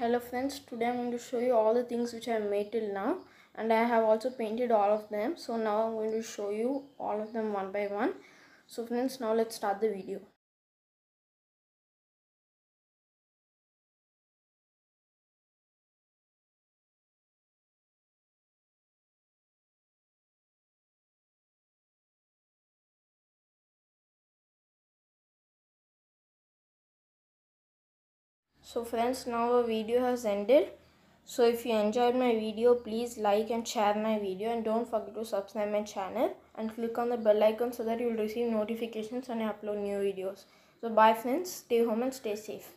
hello friends today i'm going to show you all the things which i made till now and i have also painted all of them so now i'm going to show you all of them one by one so friends now let's start the video so friends now our video has ended so if you enjoyed my video please like and share my video and don't forget to subscribe my channel and click on the bell icon so that you will receive notifications when i upload new videos so bye friends stay home and stay safe